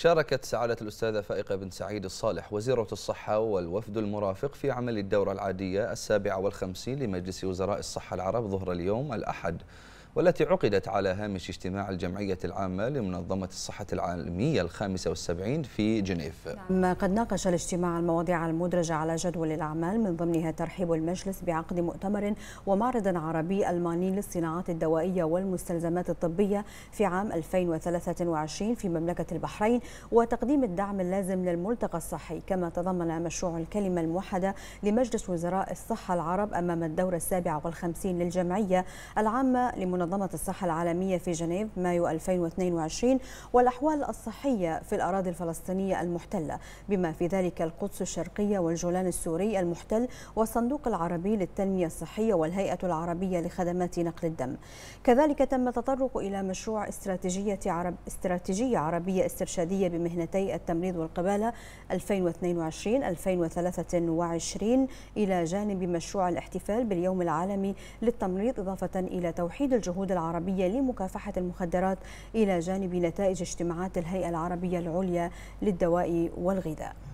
شاركت سعادة الأستاذة فائقة بن سعيد الصالح وزيرة الصحة والوفد المرافق في عمل الدورة العادية السابعة والخمسين لمجلس وزراء الصحة العرب ظهر اليوم الأحد والتي عقدت على هامش اجتماع الجمعية العامة لمنظمة الصحة العالمية الخامسة والسبعين في جنيف نعم. ما قد ناقش الاجتماع المواضيع المدرجة على جدول الأعمال من ضمنها ترحيب المجلس بعقد مؤتمر ومعرض عربي ألماني للصناعات الدوائية والمستلزمات الطبية في عام 2023 في مملكة البحرين وتقديم الدعم اللازم للملتقى الصحي كما تضمن مشروع الكلمة الموحدة لمجلس وزراء الصحة العرب أمام الدورة السابعة والخمسين للجمعية العامة لمنظمة منظمة الصحة العالمية في جنيف مايو 2022 والأحوال الصحية في الأراضي الفلسطينية المحتلة بما في ذلك القدس الشرقية والجولان السوري المحتل والصندوق العربي للتنمية الصحية والهيئة العربية لخدمات نقل الدم كذلك تم تطرق إلى مشروع استراتيجية, عرب استراتيجية عربية استرشادية بمهنتي التمريض والقبالة 2022-2023 إلى جانب مشروع الاحتفال باليوم العالمي للتمريض إضافة إلى توحيد الجهود الجهود العربية لمكافحة المخدرات إلى جانب نتائج اجتماعات الهيئة العربية العليا للدواء والغذاء